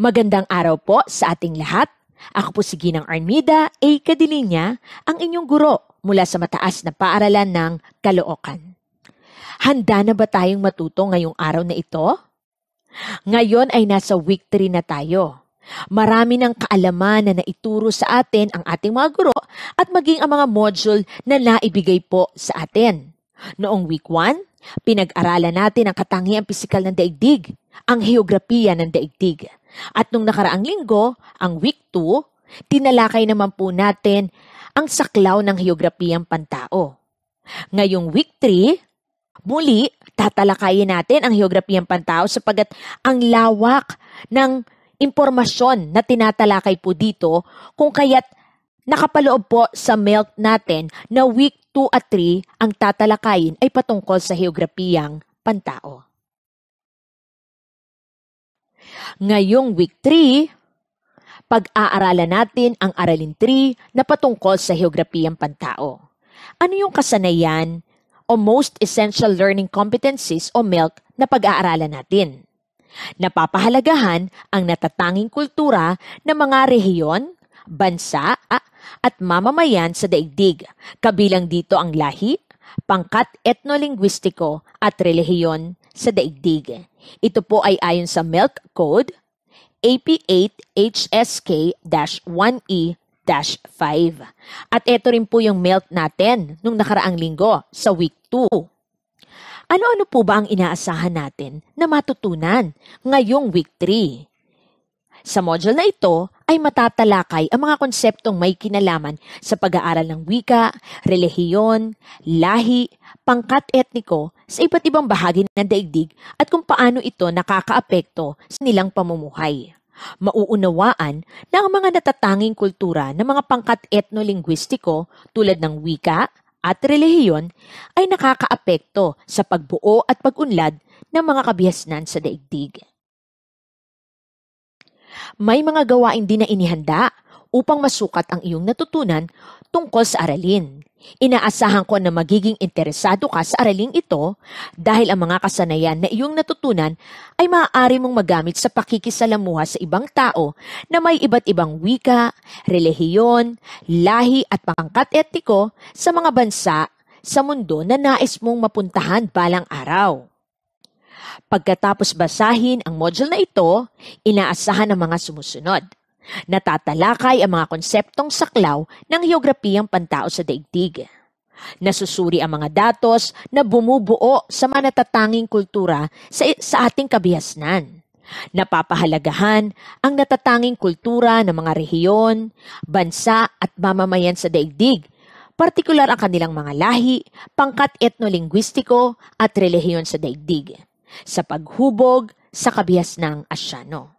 Magandang araw po sa ating lahat. Ako po si Ginang Armida A. Cadilinya, ang inyong guro mula sa mataas na paaralan ng Caloocan. Handa na ba tayong matuto ngayong araw na ito? Ngayon ay nasa week 3 na tayo. Marami ng kaalaman na naituro sa atin ang ating mga guro at maging ang mga module na naibigay po sa atin. Noong week 1, pinag-aralan natin ang katangian pisikal ng daigdig, ang heograpiya ng daigdig. At nung nakaraang linggo, ang week 2, tinalakay naman po natin ang saklaw ng heograpiyang pantao. Ngayong week 3, muli tatalakayin natin ang heograpiyang pantao sapagat ang lawak ng impormasyon na tinatalakay po dito kung kaya't nakapaloob po sa milk natin na week 2 at 3 ang tatalakayin ay patungkol sa heograpiyang pantao. Ngayong week 3, pag-aaralan natin ang aralin 3 na patungkol sa heograpiyang pantao. Ano yung kasanayan o most essential learning competencies o MILC na pag-aaralan natin? Napapahalagahan ang natatanging kultura ng mga rehiyon, bansa at mamamayan sa daigdig, kabilang dito ang lahi, pangkat etnolinguistiko at relihiyon sa daigdig. Ito po ay ayon sa Milk Code AP8HSK-1E-5. E At ito rin po yung milk natin nung nakaraang linggo sa week 2. Ano-ano po ba ang inaasahan natin na matutunan ngayong week 3? Sa module na ito ay matatalakay ang mga konseptong may kinalaman sa pag-aaral ng wika, relihiyon, lahi, pangkat etniko sa iba't ibang bahagi ng daigdig at kung paano ito nakakaapekto sa nilang pamumuhay. Mauunawaan na ang mga natatanging kultura ng mga pangkat etnolinguistiko tulad ng wika at relihiyon ay nakakaapekto sa pagbuo at pagunlad ng mga kabihasnan sa daigdig. May mga gawain din na inihanda upang masukat ang iyong natutunan tungkol sa aralin. Inaasahan ko na magiging interesado ka sa araling ito dahil ang mga kasanayan na iyong natutunan ay maaari mong magamit sa pakikisalamuha sa ibang tao na may iba't ibang wika, relihiyon, lahi at pangkat etiko sa mga bansa sa mundo na nais mong mapuntahan balang araw. Pagkatapos basahin ang module na ito, inaasahan ng mga sumusunod – Natatalakay ang mga konseptong saklaw ng heograpiyang pantao sa daigdig. Nasusuri ang mga datos na bumubuo sa manatatanging kultura sa, sa ating kabihasnan. Napapahalagahan ang natatanging kultura ng mga rehiyon, bansa at mamamayan sa daigdig, partikular ang kanilang mga lahi, pangkat etnolingwistiko at relihiyon sa daigdig, sa paghubog sa ng Asyano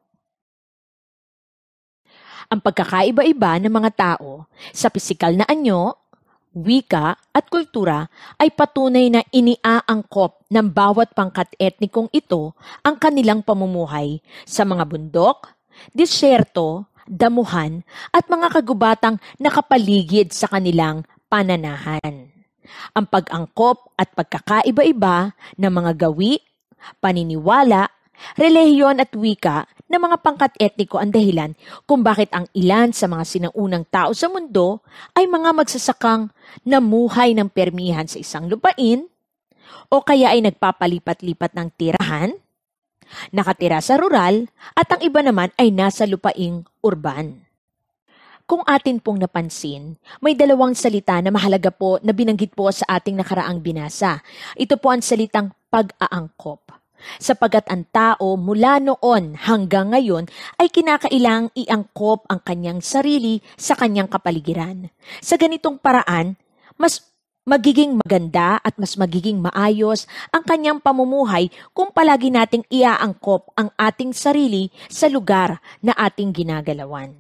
ang pagkakaiba-iba ng mga tao sa pisikal na anyo, wika at kultura ay patunay na iniaangkop ng bawat pangkat etnikong ito ang kanilang pamumuhay sa mga bundok, disyerto, damuhan at mga kagubatang nakapaligid sa kanilang pananahan. Ang pag-angkop at pagkakaiba-iba ng mga gawi, paniniwala relihiyon at wika ng mga pangkat etniko ang dahilan kung bakit ang ilan sa mga sinaunang tao sa mundo ay mga magsasakang namuhay ng permihan sa isang lupain o kaya ay nagpapalipat-lipat ng tirahan, nakatira sa rural at ang iba naman ay nasa lupaing urban. Kung atin pong napansin, may dalawang salita na mahalaga po na binanggit po sa ating nakaraang binasa. Ito po ang salitang pag-aangkop Sapagat ang tao mula noon hanggang ngayon ay kinakailang iangkop ang kanyang sarili sa kanyang kapaligiran. Sa ganitong paraan, mas magiging maganda at mas magiging maayos ang kanyang pamumuhay kung palagi nating iaangkop ang ating sarili sa lugar na ating ginagalawan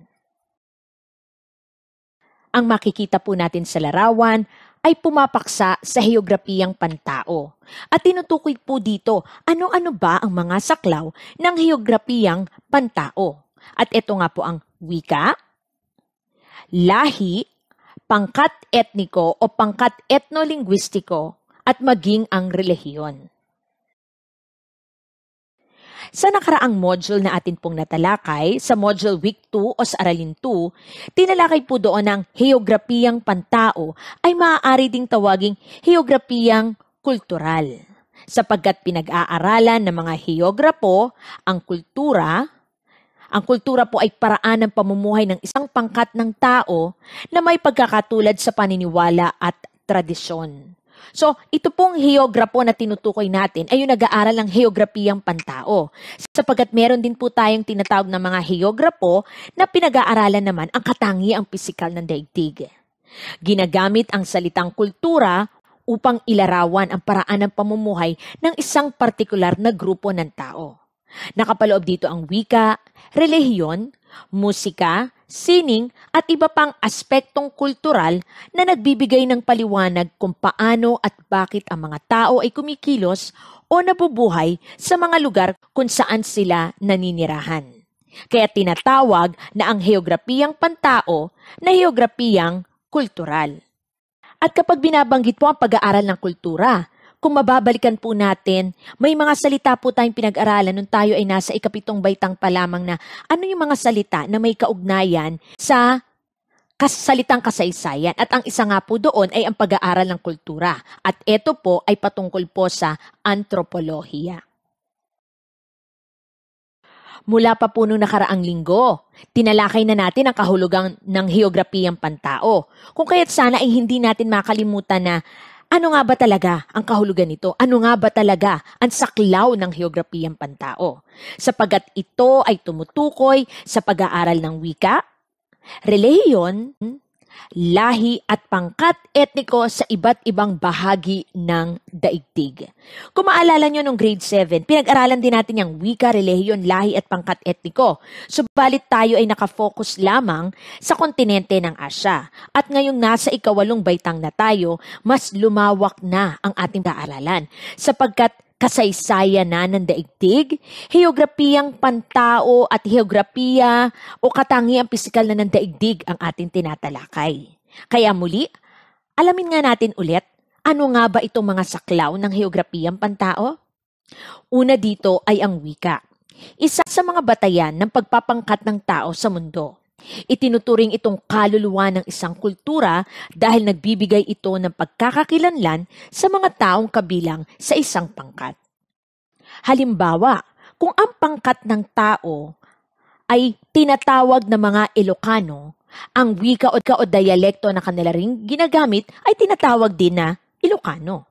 ang makikita po natin sa larawan ay pumapaksa sa heograpiyang pantao. At tinutukoy po dito ano-ano ba ang mga saklaw ng heograpiyang pantao. At ito nga po ang wika, lahi, pangkat etniko o pangkat etnolinguistiko at maging ang relihiyon. Sa nakaraang module na atin pong natalakay, sa Module Week 2 o sa Aralin 2, tinalakay po doon ang heograpiyang pantao ay maaari ding tawaging heograpiyang kultural. Sapagkat pinag-aaralan ng mga heograpo ang kultura, ang kultura po ay paraan ng pamumuhay ng isang pangkat ng tao na may pagkakatulad sa paniniwala at tradisyon. So, ito pong heograpo na tinutukoy natin ay yung nag-aaral ng heografiyang pantao. Sapagat meron din po tayong tinatawag na mga heograpo na pinag-aaralan naman ang katangi ang pisikal ng daigdig. Ginagamit ang salitang kultura upang ilarawan ang paraan ng pamumuhay ng isang partikular na grupo ng tao. Nakapaloob dito ang wika, relihiyon, musika, sining at iba pang aspektong kultural na nagbibigay ng paliwanag kung paano at bakit ang mga tao ay kumikilos o nabubuhay sa mga lugar kung saan sila naninirahan. Kaya tinatawag na ang heograpiyang pantao na heograpiyang kultural. At kapag binabanggit mo ang pag-aaral ng kultura, kung mababalikan po natin, may mga salita po tayong pinag-aralan nung tayo ay nasa ikapitong baitang pa lamang na ano yung mga salita na may kaugnayan sa kasalitang kasaysayan at ang isa nga po doon ay ang pag-aaral ng kultura at ito po ay patungkol po sa antropolohiya. Mula pa po noong nakaraang linggo, tinalakay na natin ang kahulugan ng heograpiyang pantao. Kung kaya't sana ay hindi natin makalimutan na ano nga ba talaga ang kahulugan nito? Ano nga ba talaga ang saklaw ng heograpiyang pantao? Sapagat ito ay tumutukoy sa pag-aaral ng wika, reliyon, lahi at pangkat etniko sa iba't ibang bahagi ng daigdig. Kung maalala nyo nung grade 7, pinag-aralan din natin yung wika, relihiyon, lahi at pangkat etniko. Subalit tayo ay nakafocus lamang sa kontinente ng Asya. At ngayong nasa ikawalong baitang na tayo, mas lumawak na ang ating kaaralan sapagkat kasaysayan na ng daigdig, heograpiyang pantao at heograpiya o katangiang pisikal na ng daigdig ang ating tinatalakay. Kaya muli, alamin nga natin ulit ano nga ba itong mga saklaw ng heograpiyang pantao? Una dito ay ang wika. Isa sa mga batayan ng pagpapangkat ng tao sa mundo. Itinuturing itong kaluluwa ng isang kultura dahil nagbibigay ito ng pagkakakilanlan sa mga taong kabilang sa isang pangkat. Halimbawa, kung ang pangkat ng tao ay tinatawag ng mga Ilocano, ang wika o, ka na kanila ring ginagamit ay tinatawag din na Ilocano.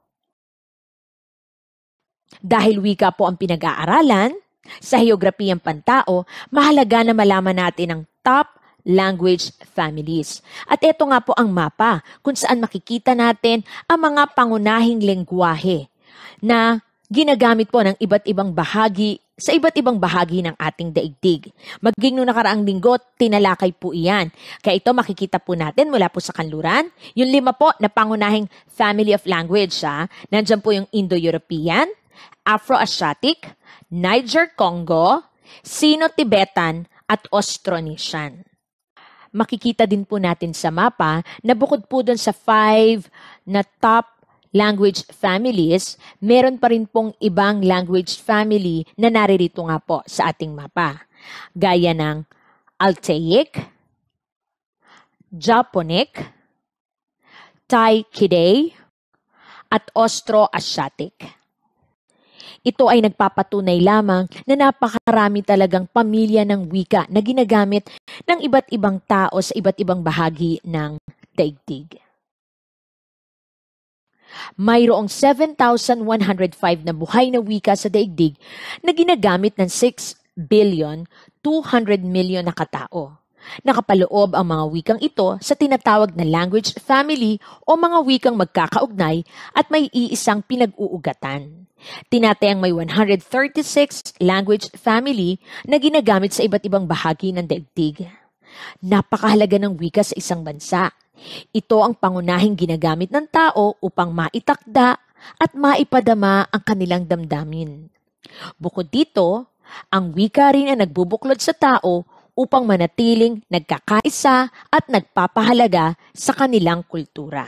Dahil wika po ang pinag-aaralan, sa heograpiyang pantao, mahalaga na malaman natin ang top language families. At ito nga po ang mapa kung saan makikita natin ang mga pangunahing lengguwahe na ginagamit po ng iba't ibang bahagi sa iba't ibang bahagi ng ating daigdig. Maging noong nakaraang linggo, tinalakay po iyan. Kaya ito makikita po natin mula po sa kanluran. Yung lima po na pangunahing family of language, ha? nandyan po yung Indo-European, Afro-Asiatic, Niger-Congo, Sino-Tibetan, at Austronesian makikita din po natin sa mapa na bukod po doon sa five na top language families, meron pa rin pong ibang language family na naririto nga po sa ating mapa. Gaya ng Altaic, Japonic, Thai Kidei, at Austro-Asiatic. Ito ay nagpapatunay lamang na napakarami talagang pamilya ng wika na ginagamit ng iba't ibang tao sa iba't ibang bahagi ng daigdig. Mayroong 7,105 na buhay na wika sa daigdig na ginagamit ng 6 billion 200 million na katao. Nakapaloob ang mga wikang ito sa tinatawag na language family o mga wikang magkakaugnay at may iisang pinag-uugatan. Tinatayang may 136 language family na ginagamit sa iba't ibang bahagi ng daigdig. Napakahalaga ng wika sa isang bansa. Ito ang pangunahing ginagamit ng tao upang maitakda at maipadama ang kanilang damdamin. Bukod dito, ang wika rin ang nagbubuklod sa tao upang manatiling nagkakaisa at nagpapahalaga sa kanilang kultura.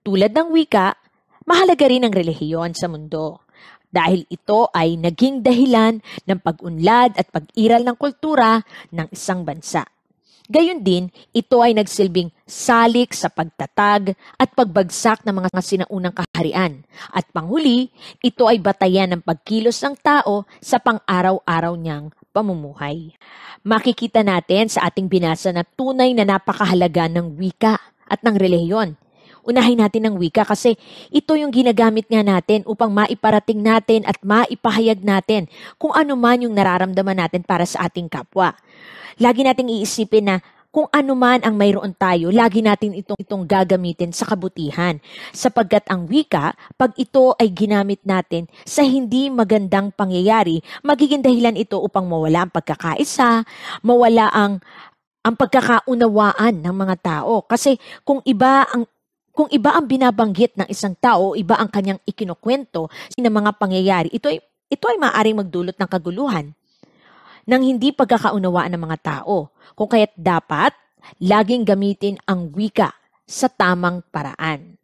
Tulad ng wika, mahalaga rin ang relihiyon sa mundo dahil ito ay naging dahilan ng pag-unlad at pag-iral ng kultura ng isang bansa. Gayun din, ito ay nagsilbing salik sa pagtatag at pagbagsak ng mga sinaunang kaharian. At panghuli, ito ay batayan ng pagkilos ng tao sa pang-araw-araw niyang pamumuhay. Makikita natin sa ating binasa na tunay na napakahalaga ng wika at ng relihiyon. Unahin natin ang wika kasi ito yung ginagamit nga natin upang maiparating natin at maipahayag natin kung ano man yung nararamdaman natin para sa ating kapwa. Lagi nating iisipin na kung ano man ang mayroon tayo, lagi natin itong, itong gagamitin sa kabutihan. Sapagkat ang wika, pag ito ay ginamit natin sa hindi magandang pangyayari, magiging dahilan ito upang mawala ang pagkakaisa, mawala ang ang pagkakaunawaan ng mga tao. Kasi kung iba ang kung iba ang binabanggit ng isang tao, iba ang kanyang ikinukwento sa mga pangyayari, ito ay, ito ay maaaring magdulot ng kaguluhan ng hindi pagkakaunawaan ng mga tao, kung kaya't dapat laging gamitin ang wika sa tamang paraan.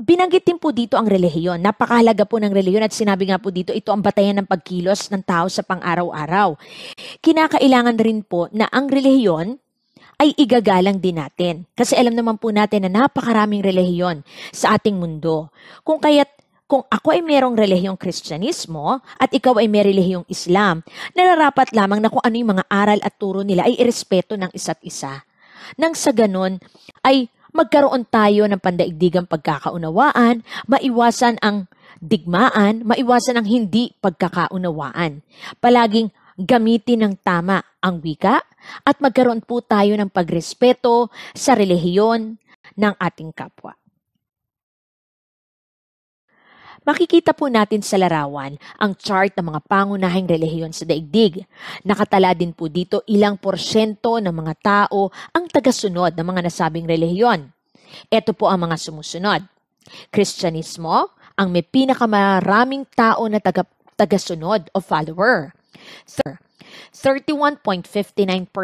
Binanggit din po dito ang relihiyon. Napakahalaga po ng relihiyon at sinabi nga po dito, ito ang batayan ng pagkilos ng tao sa pang-araw-araw. Kinakailangan rin po na ang relihiyon ay igagalang din natin. Kasi alam naman po natin na napakaraming relihiyon sa ating mundo. Kung kaya't kung ako ay merong relihiyong Kristyanismo at ikaw ay may relihiyong Islam, nararapat lamang na kung ano yung mga aral at turo nila ay irespeto ng isa't isa. Nang sa ganun, ay magkaroon tayo ng pandaigdigang pagkakaunawaan, maiwasan ang digmaan, maiwasan ang hindi pagkakaunawaan. Palaging gamitin ng tama ang wika at magkaroon po tayo ng pagrespeto sa relihiyon ng ating kapwa makikita po natin sa larawan ang chart ng mga pangunahing relihiyon sa daigdig. Nakatala din po dito ilang porsyento ng mga tao ang tagasunod ng mga nasabing relihiyon. Ito po ang mga sumusunod. Kristyanismo, ang may pinakamaraming tao na taga, tagasunod o follower. Sir, 31.59%.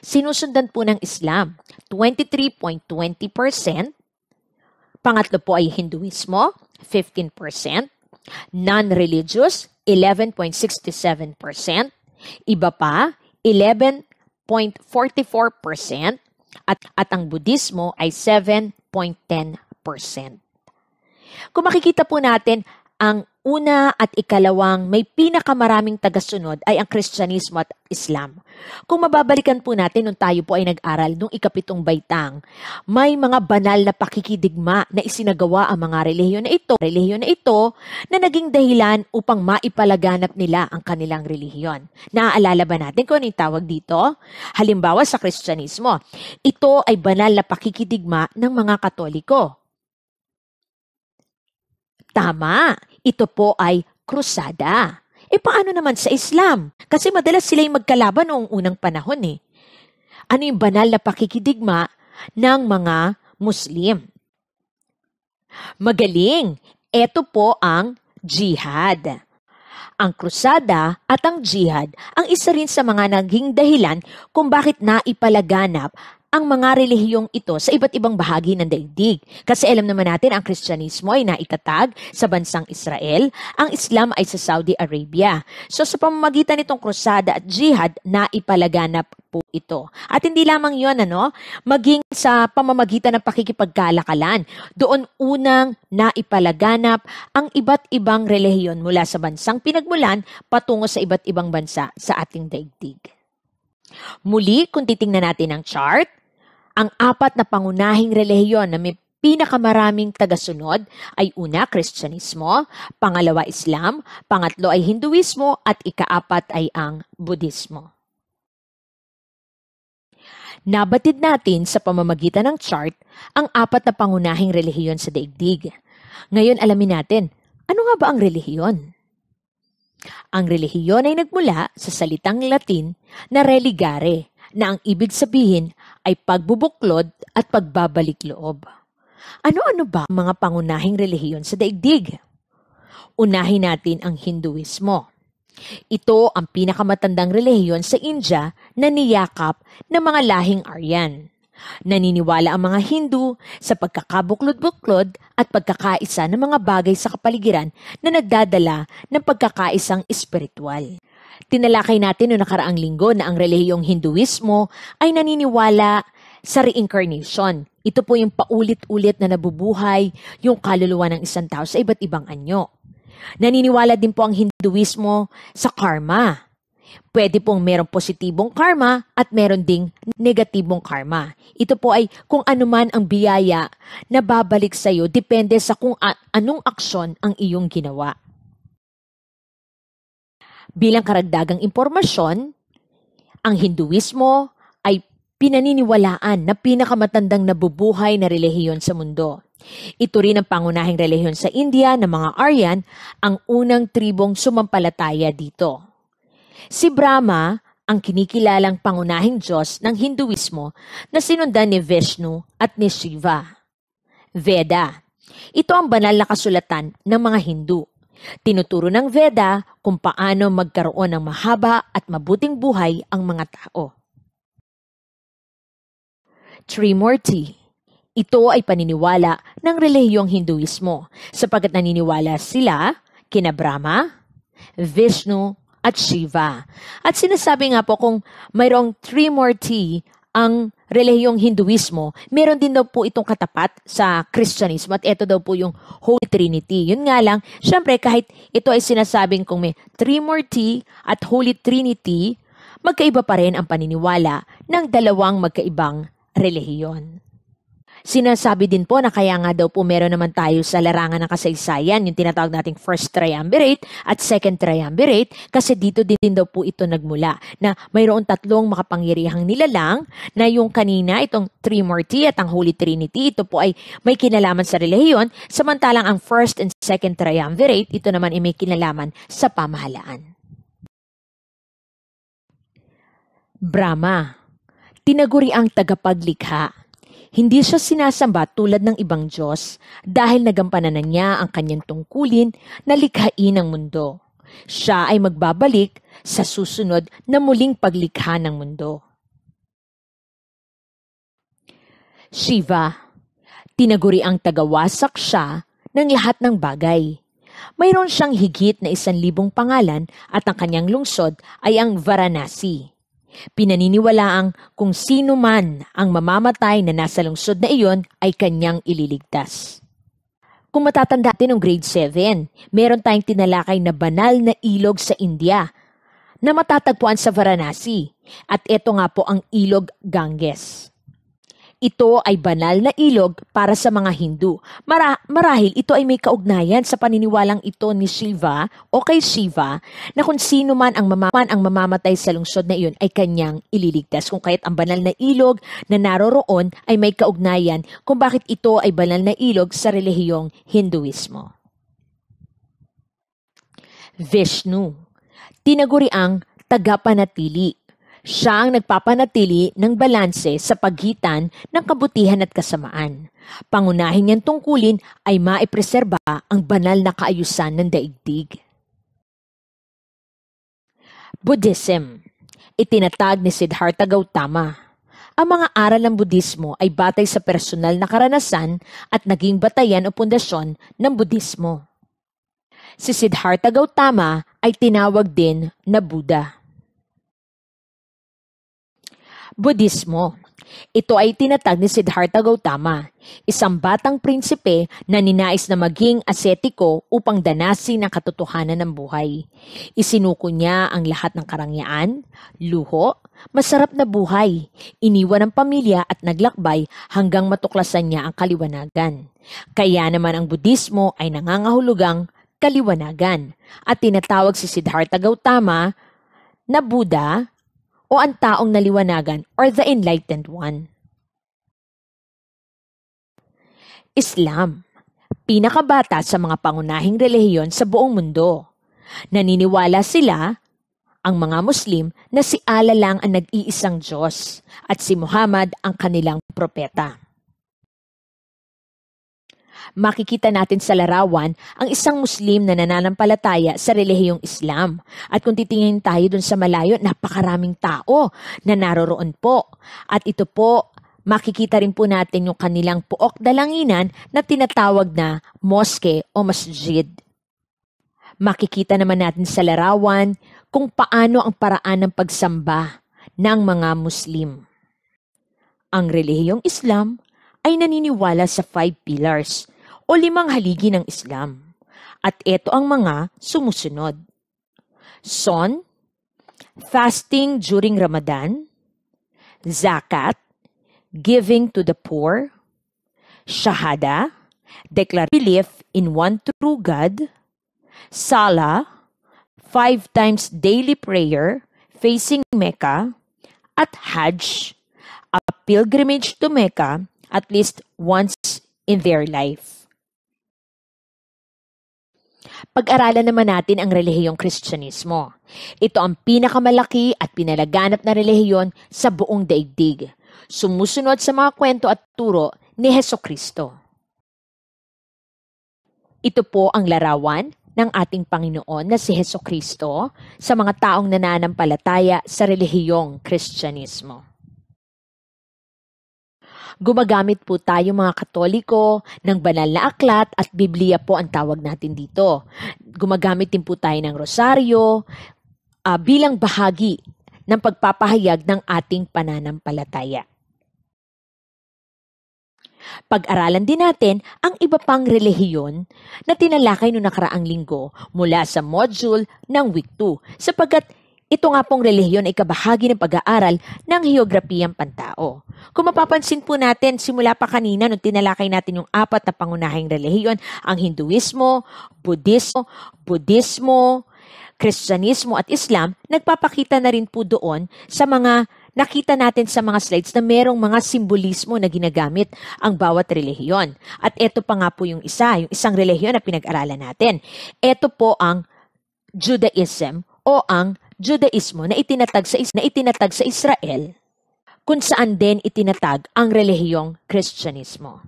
Sinusundan po ng Islam, 23.20%. Pangatlo po ay Hinduismo, 15%, non-religious 11.67%, iba pa 11.44% at at ang Budismo ay 7.10%. Kung makikita po natin ang una at ikalawang may pinakamaraming tagasunod ay ang Kristyanismo at Islam. Kung mababalikan po natin nung tayo po ay nag-aral nung ikapitong baitang, may mga banal na pakikidigma na isinagawa ang mga relihiyon na ito, relihiyon na ito na naging dahilan upang maipalaganap nila ang kanilang relihiyon. Naaalala ba natin kung ano yung tawag dito? Halimbawa sa Kristyanismo, ito ay banal na pakikidigma ng mga Katoliko. Tama, ito po ay krusada. E paano naman sa Islam? Kasi madalas sila magkalaban noong unang panahon eh. Ano yung banal na pakikidigma ng mga Muslim? Magaling! Ito po ang jihad. Ang krusada at ang jihad ang isa rin sa mga naging dahilan kung bakit naipalaganap ang mga relihiyong ito sa iba't ibang bahagi ng daigdig. Kasi alam naman natin ang Kristyanismo ay naitatag sa bansang Israel, ang Islam ay sa Saudi Arabia. So sa pamamagitan nitong krusada at jihad, na ipalaganap po ito. At hindi lamang yon ano, maging sa pamamagitan ng pakikipagkalakalan. Doon unang naipalaganap ang iba't ibang relihiyon mula sa bansang pinagmulan patungo sa iba't ibang bansa sa ating daigdig. Muli, kung titingnan natin ang chart, ang apat na pangunahing relihiyon na may pinakamaraming tagasunod ay una, Kristyanismo, pangalawa, Islam, pangatlo ay Hinduismo, at ikaapat ay ang Budismo. Nabatid natin sa pamamagitan ng chart ang apat na pangunahing relihiyon sa daigdig. Ngayon alamin natin, ano nga ba ang relihiyon? Ang relihiyon ay nagmula sa salitang Latin na religare na ang ibig sabihin ay pagbubuklod at pagbabalik loob. Ano-ano ba ang mga pangunahing relihiyon sa daigdig? Unahin natin ang Hinduismo. Ito ang pinakamatandang relihiyon sa India na niyakap ng mga lahing Aryan. Naniniwala ang mga Hindu sa pagkakabuklod-buklod at pagkakaisa ng mga bagay sa kapaligiran na nagdadala ng pagkakaisang espiritual. Tinalakay natin noong nakaraang linggo na ang relihiyong Hinduismo ay naniniwala sa reincarnation. Ito po yung paulit-ulit na nabubuhay yung kaluluwa ng isang tao sa iba't ibang anyo. Naniniwala din po ang Hinduismo sa karma. Pwede pong merong positibong karma at meron ding negatibong karma. Ito po ay kung anuman ang biyaya na babalik sa iyo depende sa kung anong aksyon ang iyong ginawa. Bilang karagdagang impormasyon, ang Hinduismo ay pinaniniwalaan na pinakamatandang nabubuhay na relihiyon sa mundo. Ito rin ang pangunahing relihiyon sa India ng mga Aryan, ang unang tribong sumampalataya dito. Si Brahma ang kinikilalang pangunahing Diyos ng Hinduismo na sinundan ni Vishnu at ni Shiva. Veda. Ito ang banal na kasulatan ng mga Hindu. Tinuturo ng Veda kung paano magkaroon ng mahaba at mabuting buhay ang mga tao. Trimurti Ito ay paniniwala ng relihiyong Hinduismo sapagat naniniwala sila kina Brahma, Vishnu at Shiva. At sinasabi nga po kung mayroong Trimurti ang relihiyong Hinduismo, meron din daw po itong katapat sa Christianism at ito daw po yung Holy Trinity. Yun nga lang, syempre kahit ito ay sinasabing kung may Trimurti at Holy Trinity, magkaiba pa rin ang paniniwala ng dalawang magkaibang relihiyon. Sinasabi din po na kaya nga daw po meron naman tayo sa larangan ng kasaysayan yung tinatawag nating first triumvirate at second triumvirate kasi dito din daw po ito nagmula na mayroon tatlong makapangyarihang nilalang na yung kanina itong Trimurti at ang Holy Trinity ito po ay may kinalaman sa relihiyon samantalang ang first and second triumvirate ito naman ay may kinalaman sa pamahalaan. Brahma, tinaguri ang tagapaglikha hindi siya sinasamba tulad ng ibang Diyos dahil nagampanan niya ang kanyang tungkulin na likhain ang mundo. Siya ay magbabalik sa susunod na muling paglikha ng mundo. Shiva, tinaguri ang tagawasak siya ng lahat ng bagay. Mayroon siyang higit na isan libong pangalan at ang kanyang lungsod ay ang Varanasi. Pinaniniwalaang kung sino man ang mamamatay na nasa lungsod na iyon ay kanyang ililigtas. Kung matatanda natin ng grade 7, meron tayong tinalakay na banal na ilog sa India na matatagpuan sa Varanasi at ito nga po ang ilog Ganges. Ito ay banal na ilog para sa mga Hindu. Mara- marahil ito ay may kaugnayan sa paniniwalang ito ni Shiva o kay Shiva na kung sino man ang, mamaman ang mamamatay sa lungsod na iyon ay kanyang ililigtas. Kung kahit ang banal na ilog na naroroon ay may kaugnayan kung bakit ito ay banal na ilog sa relihiyong Hinduismo. Vishnu, tinaguriang tagapanatili siya ang nagpapanatili ng balanse sa paghitan ng kabutihan at kasamaan. Pangunahin niyang tungkulin ay maipreserba ang banal na kaayusan ng daigdig. Buddhism Itinatag ni Siddhartha Gautama ang mga aral ng Budismo ay batay sa personal na karanasan at naging batayan o pundasyon ng Budismo. Si Siddhartha Gautama ay tinawag din na Buddha. Budismo. Ito ay tinatag ni Siddhartha Gautama, isang batang prinsipe na ninais na maging asetiko upang danasin ang katotohanan ng buhay. Isinuko niya ang lahat ng karangyaan, luho, masarap na buhay, iniwan ang pamilya at naglakbay hanggang matuklasan niya ang kaliwanagan. Kaya naman ang Budismo ay nangangahulugang kaliwanagan at tinatawag si Siddhartha Gautama na Buddha o ang taong naliwanagan or the enlightened one. Islam, pinakabata sa mga pangunahing relihiyon sa buong mundo. Naniniwala sila ang mga Muslim na si Allah lang ang nag-iisang Diyos at si Muhammad ang kanilang propeta makikita natin sa larawan ang isang Muslim na nananampalataya sa relihiyong Islam. At kung titingin tayo dun sa malayo, napakaraming tao na naroroon po. At ito po, makikita rin po natin yung kanilang puok dalanginan na tinatawag na mosque o masjid. Makikita naman natin sa larawan kung paano ang paraan ng pagsamba ng mga Muslim. Ang relihiyong Islam ay naniniwala sa five pillars o limang haligi ng Islam. At ito ang mga sumusunod. Son, fasting during Ramadan, zakat, giving to the poor, shahada, declare belief in one true God, salah, five times daily prayer facing Mecca, at hajj, a pilgrimage to Mecca at least once in their life pag-aralan naman natin ang relihiyong Kristyanismo. Ito ang pinakamalaki at pinalaganap na relihiyon sa buong daigdig. Sumusunod sa mga kwento at turo ni Heso Kristo. Ito po ang larawan ng ating Panginoon na si Heso Kristo sa mga taong nananampalataya sa relihiyong Kristyanismo. Gumagamit po tayo mga Katoliko ng banal na aklat at Biblia po ang tawag natin dito. Gumagamit din po tayo ng rosaryo uh, bilang bahagi ng pagpapahayag ng ating pananampalataya. Pag-aralan din natin ang iba pang relihiyon na tinalakay noong nakaraang linggo mula sa module ng week 2 sapagkat ito nga pong relihiyon ay kabahagi ng pag-aaral ng heograpiyang pantao. Kung mapapansin po natin, simula pa kanina nung tinalakay natin yung apat na pangunahing relihiyon, ang Hinduismo, Budismo, Budismo, Kristyanismo at Islam, nagpapakita na rin po doon sa mga nakita natin sa mga slides na merong mga simbolismo na ginagamit ang bawat relihiyon. At ito pa nga po yung isa, yung isang relihiyon na pinag-aralan natin. Ito po ang Judaism o ang Judaismo na itinatag sa, na itinatag sa Israel, kung saan din itinatag ang relihiyong Kristyanismo.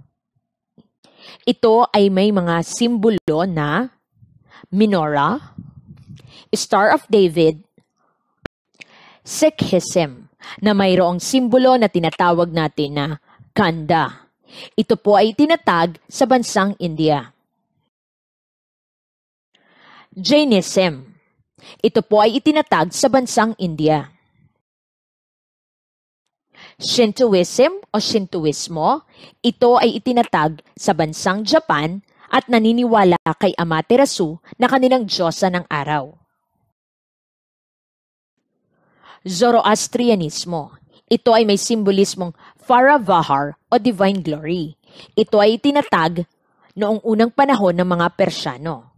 Ito ay may mga simbolo na menorah, Star of David, Sikhism, na mayroong simbolo na tinatawag natin na kanda. Ito po ay tinatag sa bansang India. Jainism ito po ay itinatag sa bansang India. Shintoism o Shintoismo, ito ay itinatag sa bansang Japan at naniniwala kay Amaterasu na kanilang Diyosa ng araw. Zoroastrianismo, ito ay may simbolismong Faravahar o Divine Glory. Ito ay itinatag noong unang panahon ng mga Persyano.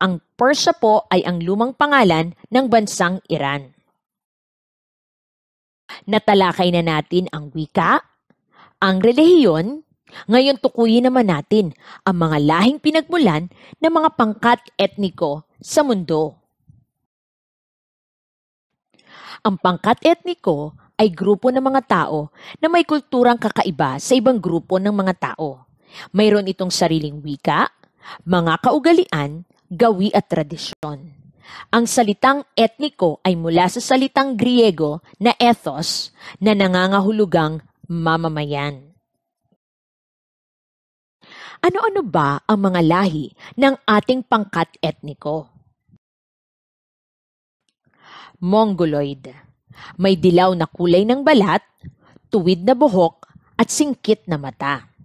Ang Persia po ay ang lumang pangalan ng bansang Iran. Natalakay na natin ang wika, ang relihiyon, ngayon tukuyin naman natin ang mga lahing pinagmulan ng mga pangkat etniko sa mundo. Ang pangkat etniko ay grupo ng mga tao na may kulturang kakaiba sa ibang grupo ng mga tao. Mayroon itong sariling wika, mga kaugalian, gawi at tradisyon. Ang salitang etniko ay mula sa salitang Griego na ethos na nangangahulugang mamamayan. Ano-ano ba ang mga lahi ng ating pangkat etniko? Mongoloid. May dilaw na kulay ng balat, tuwid na buhok, at singkit na mata.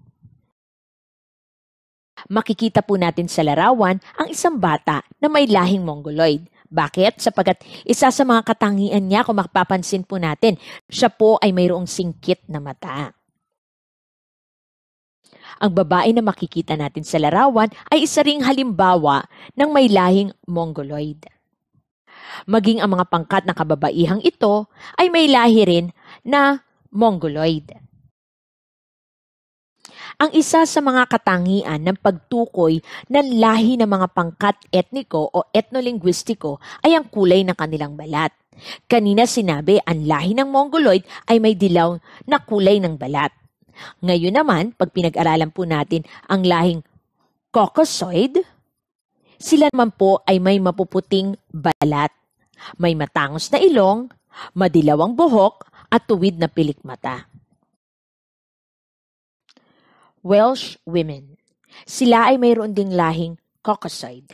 Makikita po natin sa larawan ang isang bata na may lahing Mongoloid. Bakit? Sapagat isa sa mga katangian niya, kung mapapansin po natin, siya po ay mayroong singkit na mata. Ang babae na makikita natin sa larawan ay isa ring halimbawa ng may lahing Mongoloid. Maging ang mga pangkat na kababaihang ito ay may lahi rin na Mongoloid ang isa sa mga katangian ng pagtukoy ng lahi ng mga pangkat etniko o etnolinguistiko ay ang kulay ng kanilang balat. Kanina sinabi ang lahi ng Mongoloid ay may dilaw na kulay ng balat. Ngayon naman, pag pinag-aralan po natin ang lahing Caucasoid, sila naman po ay may mapuputing balat, may matangos na ilong, madilawang buhok, at tuwid na pilikmata. Welsh women. Sila ay mayroon ding lahing Caucasoid.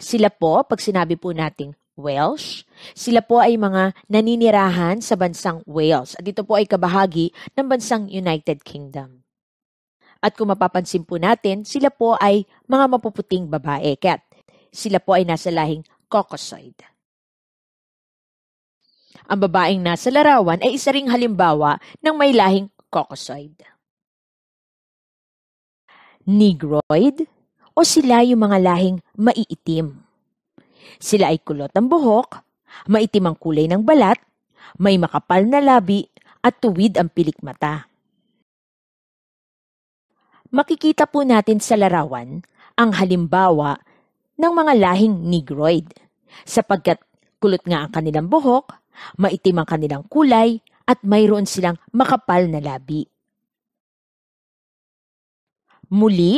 Sila po, pag sinabi po nating Welsh, sila po ay mga naninirahan sa bansang Wales at dito po ay kabahagi ng bansang United Kingdom. At kung mapapansin po natin, sila po ay mga mapuputing babae kaya sila po ay nasa lahing Caucasoid. Ang babaeng nasa larawan ay isa ring halimbawa ng may lahing Caucasoid. Negroid o sila yung mga lahing maiitim. Sila ay kulot ang buhok, maitim ang kulay ng balat, may makapal na labi at tuwid ang pilik mata. Makikita po natin sa larawan ang halimbawa ng mga lahing negroid sapagkat kulot nga ang kanilang buhok, maitim ang kanilang kulay, at mayroon silang makapal na labi. Muli,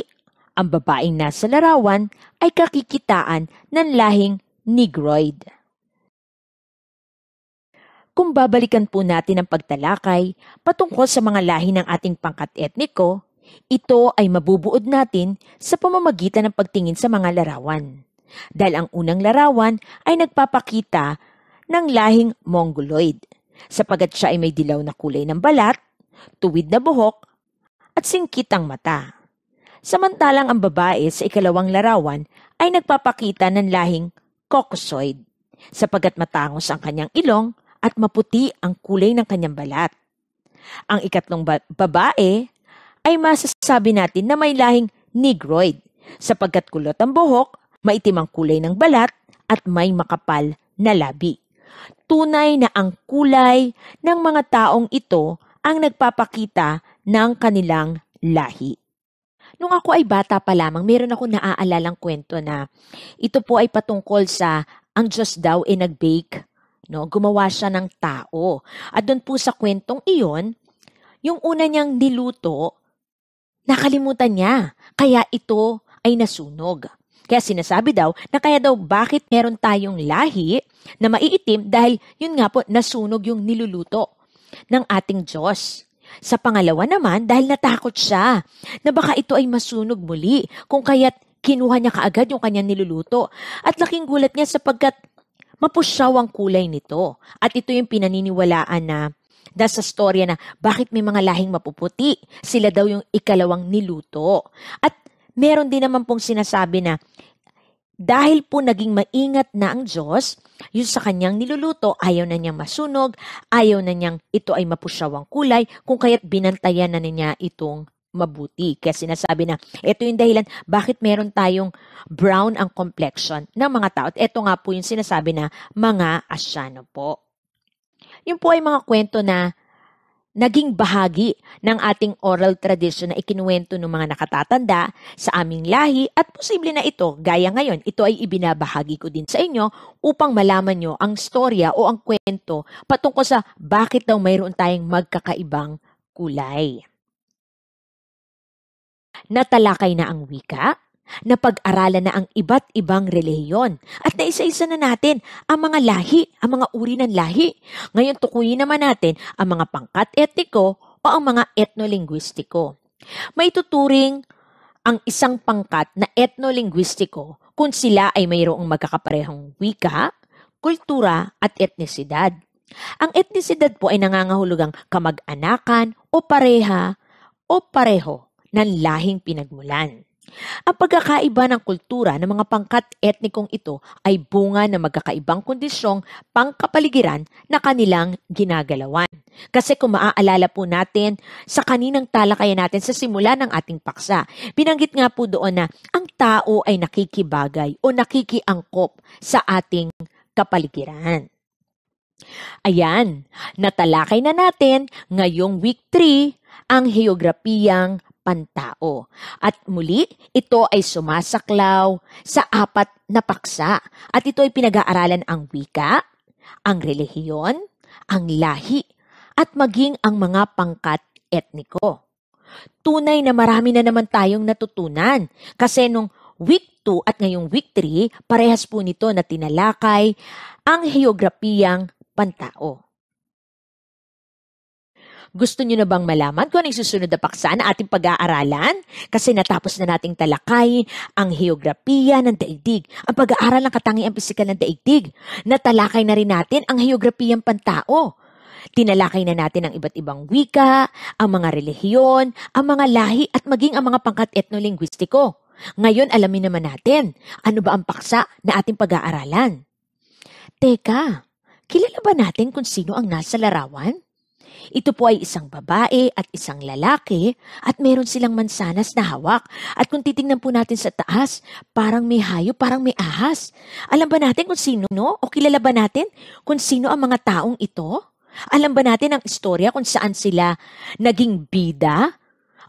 ang babaeng nasa larawan ay kakikitaan ng lahing Negroid. Kung babalikan po natin ang pagtalakay patungkol sa mga lahi ng ating pangkat-etniko, ito ay mabubuod natin sa pamamagitan ng pagtingin sa mga larawan. Dahil ang unang larawan ay nagpapakita ng lahing Mongoloid sapagat siya ay may dilaw na kulay ng balat, tuwid na buhok, at singkitang mata. Samantalang ang babae sa ikalawang larawan ay nagpapakita ng lahing caucasoid sapagat matangos ang kanyang ilong at maputi ang kulay ng kanyang balat. Ang ikatlong ba- babae ay masasabi natin na may lahing negroid sapagkat kulot ang buhok, maitim ang kulay ng balat at may makapal na labi. Tunay na ang kulay ng mga taong ito ang nagpapakita ng kanilang lahi. Nung ako ay bata pa lamang, meron akong naaalalang kwento na ito po ay patungkol sa ang Diyos daw ay nag-bake. No? Gumawa siya ng tao. At doon po sa kwentong iyon, yung una niyang niluto, nakalimutan niya. Kaya ito ay nasunog. Kaya sinasabi daw na kaya daw bakit meron tayong lahi na maiitim dahil yun nga po nasunog yung niluluto ng ating Diyos. Sa pangalawa naman, dahil natakot siya na baka ito ay masunog muli kung kaya't kinuha niya kaagad yung kanyang niluluto. At laking gulat niya sapagkat mapusyaw ang kulay nito. At ito yung pinaniniwalaan na dahil sa storya na bakit may mga lahing mapuputi, sila daw yung ikalawang niluto. At meron din naman pong sinasabi na dahil po naging maingat na ang Diyos, yung sa kanyang niluluto, ayaw na niyang masunog, ayaw na niyang ito ay mapusyaw ang kulay, kung kaya't binantayan na niya itong mabuti. Kaya sinasabi na, ito yung dahilan bakit meron tayong brown ang complexion ng mga tao. At ito nga po yung sinasabi na mga asyano po. Yun po ay mga kwento na naging bahagi ng ating oral tradition na ikinuwento ng mga nakatatanda sa aming lahi at posible na ito, gaya ngayon, ito ay ibinabahagi ko din sa inyo upang malaman nyo ang storya o ang kwento patungkol sa bakit daw mayroon tayong magkakaibang kulay. Natalakay na ang wika, Napag-aralan na ang iba't ibang relihiyon at naisa-isa na natin ang mga lahi, ang mga uri ng lahi. Ngayon tukuyin naman natin ang mga pangkat etniko o ang mga etnolinguistiko. May tuturing ang isang pangkat na etnolinguistiko kung sila ay mayroong magkakaparehong wika, kultura at etnisidad. Ang etnisidad po ay nangangahulugang kamag-anakan o pareha o pareho ng lahing pinagmulan. Ang pagkakaiba ng kultura ng mga pangkat etnikong ito ay bunga ng magkakaibang kondisyong pangkapaligiran na kanilang ginagalawan. Kasi kung maaalala po natin sa kaninang talakayan natin sa simula ng ating paksa, binanggit nga po doon na ang tao ay nakikibagay o nakikiangkop sa ating kapaligiran. Ayan, natalakay na natin ngayong week 3 ang heograpiyang pantao. At muli, ito ay sumasaklaw sa apat na paksa at ito ay pinag-aaralan ang wika, ang relihiyon, ang lahi, at maging ang mga pangkat etniko. Tunay na marami na naman tayong natutunan kasi nung week 2 at ngayong week 3, parehas po nito na tinalakay ang heograpiyang pantao. Gusto nyo na bang malaman kung anong susunod na paksa na ating pag-aaralan? Kasi natapos na nating talakayin ang heograpiya ng daigdig, ang pag-aaral ng katangiang pisikal ng daigdig. Natalakay na rin natin ang heograpiyang pantao. Tinalakay na natin ang iba't ibang wika, ang mga relihiyon, ang mga lahi at maging ang mga pangkat etnolingwistiko. Ngayon alamin naman natin, ano ba ang paksa na ating pag-aaralan? Teka, kilala ba natin kung sino ang nasa larawan? Ito po ay isang babae at isang lalaki at meron silang mansanas na hawak. At kung titingnan po natin sa taas, parang may hayo, parang may ahas. Alam ba natin kung sino no? O kilala ba natin kung sino ang mga taong ito? Alam ba natin ang istorya kung saan sila naging bida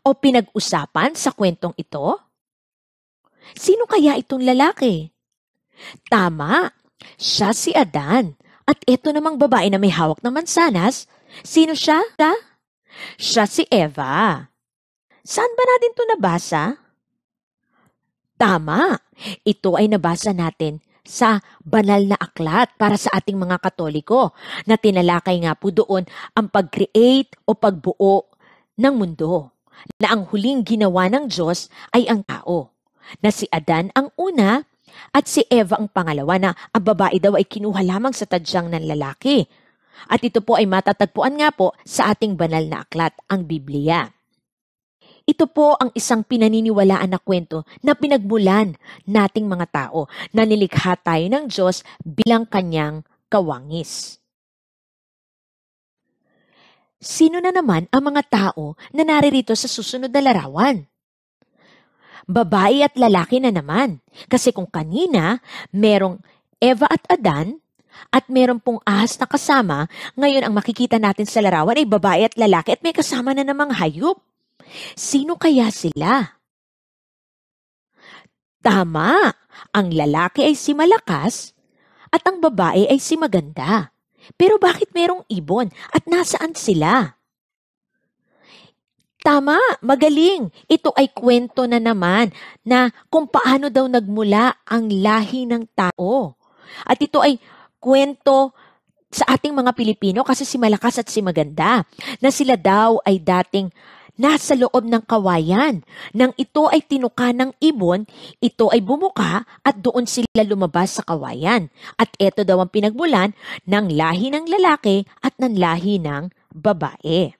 o pinag-usapan sa kwentong ito? Sino kaya itong lalaki? Tama, siya si Adan at ito namang babae na may hawak na mansanas, sino siya? Siya? Siya si Eva. Saan ba natin to nabasa? Tama! Ito ay nabasa natin sa banal na aklat para sa ating mga Katoliko na tinalakay nga po doon ang pag-create o pagbuo ng mundo na ang huling ginawa ng Diyos ay ang tao, na si Adan ang una at si Eva ang pangalawa na ang babae daw ay kinuha lamang sa tadyang ng lalaki. At ito po ay matatagpuan nga po sa ating banal na aklat, ang Biblia. Ito po ang isang pinaniniwalaan na kwento na pinagmulan nating mga tao na nilikha tayo ng Diyos bilang kanyang kawangis. Sino na naman ang mga tao na naririto sa susunod na larawan? babae at lalaki na naman. Kasi kung kanina, merong Eva at Adan, at meron pong ahas na kasama, ngayon ang makikita natin sa larawan ay babae at lalaki at may kasama na namang hayop. Sino kaya sila? Tama! Ang lalaki ay si malakas at ang babae ay si maganda. Pero bakit merong ibon at nasaan sila? Tama, magaling. Ito ay kwento na naman na kung paano daw nagmula ang lahi ng tao. At ito ay kwento sa ating mga Pilipino kasi si Malakas at si Maganda na sila daw ay dating nasa loob ng kawayan. Nang ito ay tinuka ng ibon, ito ay bumuka at doon sila lumabas sa kawayan. At ito daw ang pinagbulan ng lahi ng lalaki at ng lahi ng babae.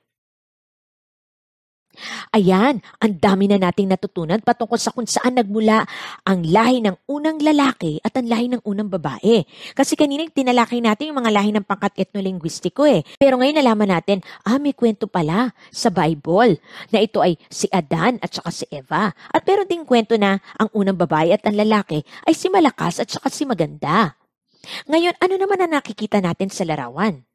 Ayan, ang dami na nating natutunan patungkol sa kung saan nagmula ang lahi ng unang lalaki at ang lahi ng unang babae. Kasi kanina tinalakay natin yung mga lahi ng pangkat etnolinguistiko eh. Pero ngayon nalaman natin, ah may kwento pala sa Bible na ito ay si Adan at saka si Eva. At pero ding kwento na ang unang babae at ang lalaki ay si malakas at saka si maganda. Ngayon, ano naman ang nakikita natin sa larawan?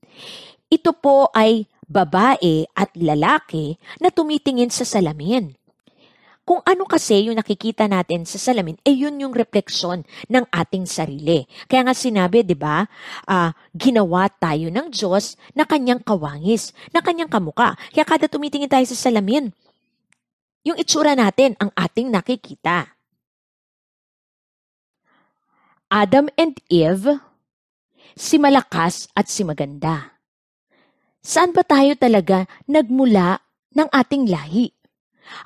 Ito po ay babae at lalaki na tumitingin sa salamin. Kung ano kasi yung nakikita natin sa salamin, eh yun yung refleksyon ng ating sarili. Kaya nga sinabi, di ba, uh, ginawa tayo ng Diyos na kanyang kawangis, na kanyang kamuka. Kaya kada tumitingin tayo sa salamin, yung itsura natin ang ating nakikita. Adam and Eve, si malakas at si maganda. Saan ba tayo talaga nagmula ng ating lahi?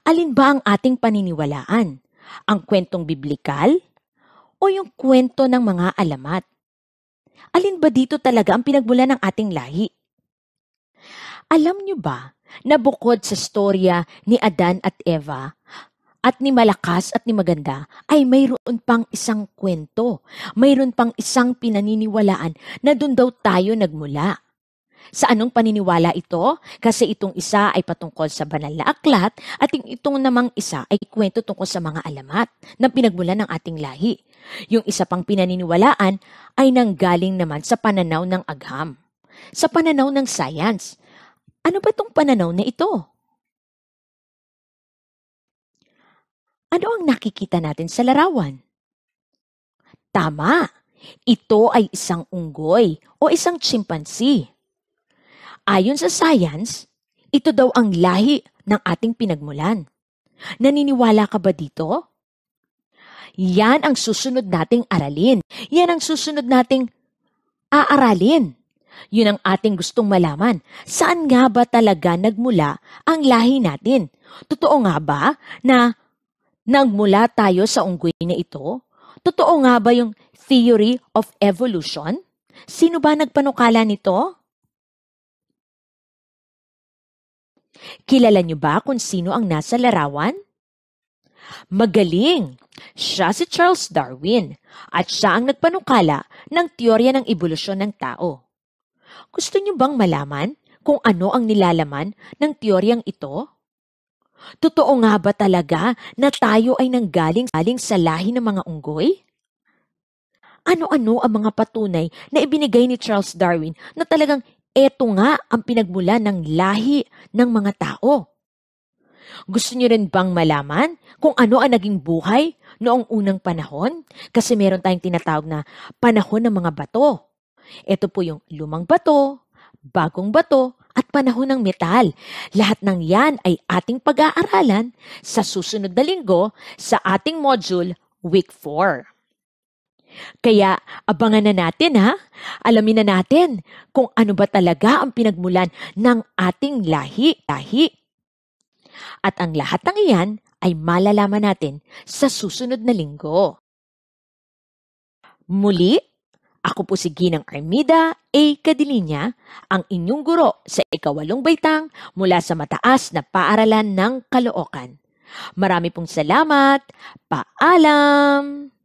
Alin ba ang ating paniniwalaan? Ang kwentong biblikal o yung kwento ng mga alamat? Alin ba dito talaga ang pinagmula ng ating lahi? Alam niyo ba na bukod sa storya ni Adan at Eva, at ni malakas at ni maganda ay mayroon pang isang kwento. Mayroon pang isang pinaniniwalaan na doon daw tayo nagmula. Sa anong paniniwala ito? Kasi itong isa ay patungkol sa banal na aklat at itong namang isa ay kwento tungkol sa mga alamat na pinagmulan ng ating lahi. Yung isa pang pinaniniwalaan ay nanggaling naman sa pananaw ng agham, sa pananaw ng science. Ano ba itong pananaw na ito? Ano ang nakikita natin sa larawan? Tama! Ito ay isang unggoy o isang chimpanzee. Ayon sa science, ito daw ang lahi ng ating pinagmulan. Naniniwala ka ba dito? Yan ang susunod nating aralin. Yan ang susunod nating aaralin. Yun ang ating gustong malaman. Saan nga ba talaga nagmula ang lahi natin? Totoo nga ba na nagmula tayo sa unggoy na ito? Totoo nga ba yung theory of evolution? Sino ba nagpanukala nito? Kilala niyo ba kung sino ang nasa larawan? Magaling! Siya si Charles Darwin at siya ang nagpanukala ng teorya ng ebolusyon ng tao. Gusto niyo bang malaman kung ano ang nilalaman ng teoryang ito? Totoo nga ba talaga na tayo ay nanggaling galing sa lahi ng mga unggoy? Ano-ano ang mga patunay na ibinigay ni Charles Darwin na talagang ito nga ang pinagmula ng lahi ng mga tao. Gusto niyo rin bang malaman kung ano ang naging buhay noong unang panahon? Kasi meron tayong tinatawag na panahon ng mga bato. Ito po yung lumang bato, bagong bato, at panahon ng metal. Lahat ng yan ay ating pag-aaralan sa susunod na linggo sa ating module Week 4. Kaya abangan na natin ha. Alamin na natin kung ano ba talaga ang pinagmulan ng ating lahi-lahi. At ang lahat ng iyan ay malalaman natin sa susunod na linggo. Muli, ako po si Ginang Armida A. Cadilinya, ang inyong guro sa ikawalong baitang mula sa mataas na paaralan ng kaluokan. Marami pong salamat. Paalam!